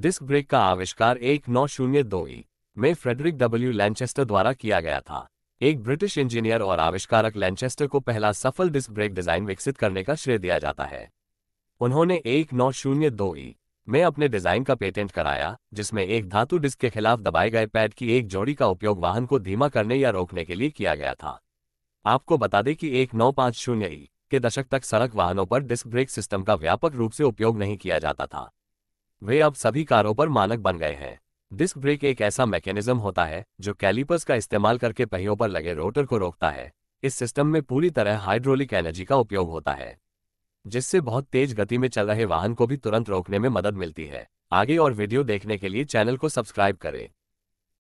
disc brake का आविष्कार एक नौ शून्य दो में फ्रेडरिक डब्ल्यू लैंचेस्टर द्वारा किया गया था एक ब्रिटिश इंजीनियर और आविष्कारक लैंचेस्टर को पहला सफल डिस्क ब्रेक डिजाइन विकसित करने का श्रेय दिया जाता है उन्होंने एक नौ शून्य दो में अपने डिजाइन का पेटेंट कराया जिसमें एक धातु डिस्क के खिलाफ दबाए गए पैड की एक जोड़ी का उपयोग वाहन को धीमा करने या रोकने के लिए किया गया था आपको बता दें कि एक नौ पाँच शून्य के दशक तक सड़क वाहनों पर डिस्क ब्रेक सिस्टम का व्यापक रूप से उपयोग नहीं किया जाता था वे अब सभी कारों पर मानक बन गए हैं डिस्क ब्रेक एक ऐसा मैकेनिज्म होता है जो कैलिपर्स का इस्तेमाल करके पहियों पर लगे रोटर को रोकता है इस सिस्टम में पूरी तरह हाइड्रोलिक एनर्जी का उपयोग होता है जिससे बहुत तेज गति में चल रहे वाहन को भी तुरंत रोकने में मदद मिलती है आगे और वीडियो देखने के लिए चैनल को सब्सक्राइब करें